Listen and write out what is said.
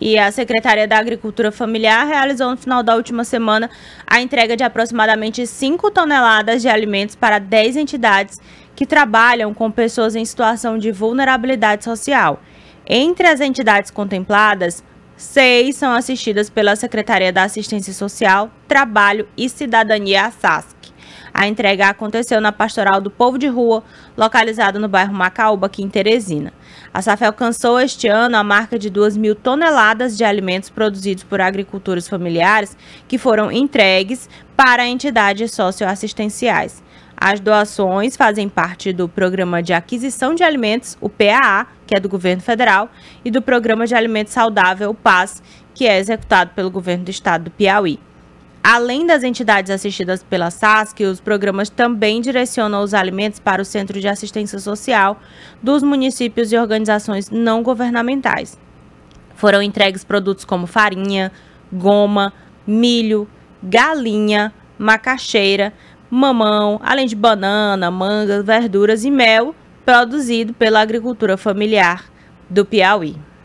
E a Secretaria da Agricultura Familiar realizou no final da última semana a entrega de aproximadamente 5 toneladas de alimentos para 10 entidades que trabalham com pessoas em situação de vulnerabilidade social. Entre as entidades contempladas, seis são assistidas pela Secretaria da Assistência Social, Trabalho e Cidadania, a SASC. A entrega aconteceu na Pastoral do Povo de Rua, localizada no bairro Macaúba, aqui em Teresina. A SAF alcançou este ano a marca de 2 mil toneladas de alimentos produzidos por agricultores familiares que foram entregues para entidades socioassistenciais. As doações fazem parte do Programa de Aquisição de Alimentos, o PAA, que é do governo federal, e do Programa de Alimento Saudável, o PAS, que é executado pelo governo do estado do Piauí. Além das entidades assistidas pela SASC, os programas também direcionam os alimentos para o Centro de Assistência Social dos municípios e organizações não governamentais. Foram entregues produtos como farinha, goma, milho, galinha, macaxeira, mamão, além de banana, manga, verduras e mel produzido pela agricultura familiar do Piauí.